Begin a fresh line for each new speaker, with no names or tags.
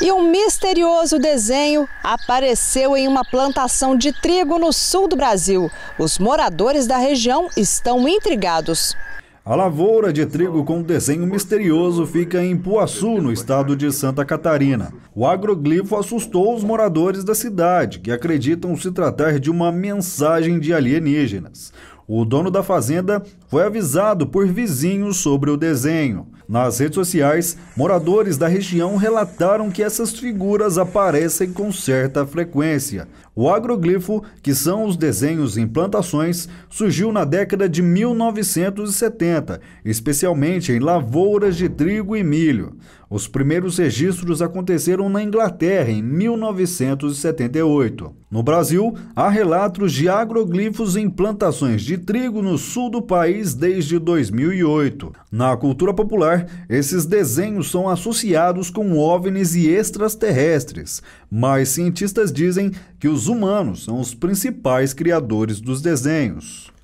E um misterioso desenho apareceu em uma plantação de trigo no sul do Brasil. Os moradores da região estão intrigados. A
lavoura de trigo com desenho misterioso fica em Puaçu, no estado de Santa Catarina. O agroglifo assustou os moradores da cidade, que acreditam se tratar de uma mensagem de alienígenas. O dono da fazenda foi avisado por vizinhos sobre o desenho. Nas redes sociais, moradores da região relataram que essas figuras aparecem com certa frequência. O agroglifo, que são os desenhos em plantações, surgiu na década de 1970, especialmente em lavouras de trigo e milho. Os primeiros registros aconteceram na Inglaterra em 1978. No Brasil, há relatos de agroglifos em plantações de trigo no sul do país desde 2008. Na cultura popular, esses desenhos são associados com OVNIs e extraterrestres, mas cientistas dizem que os humanos são os principais criadores dos desenhos.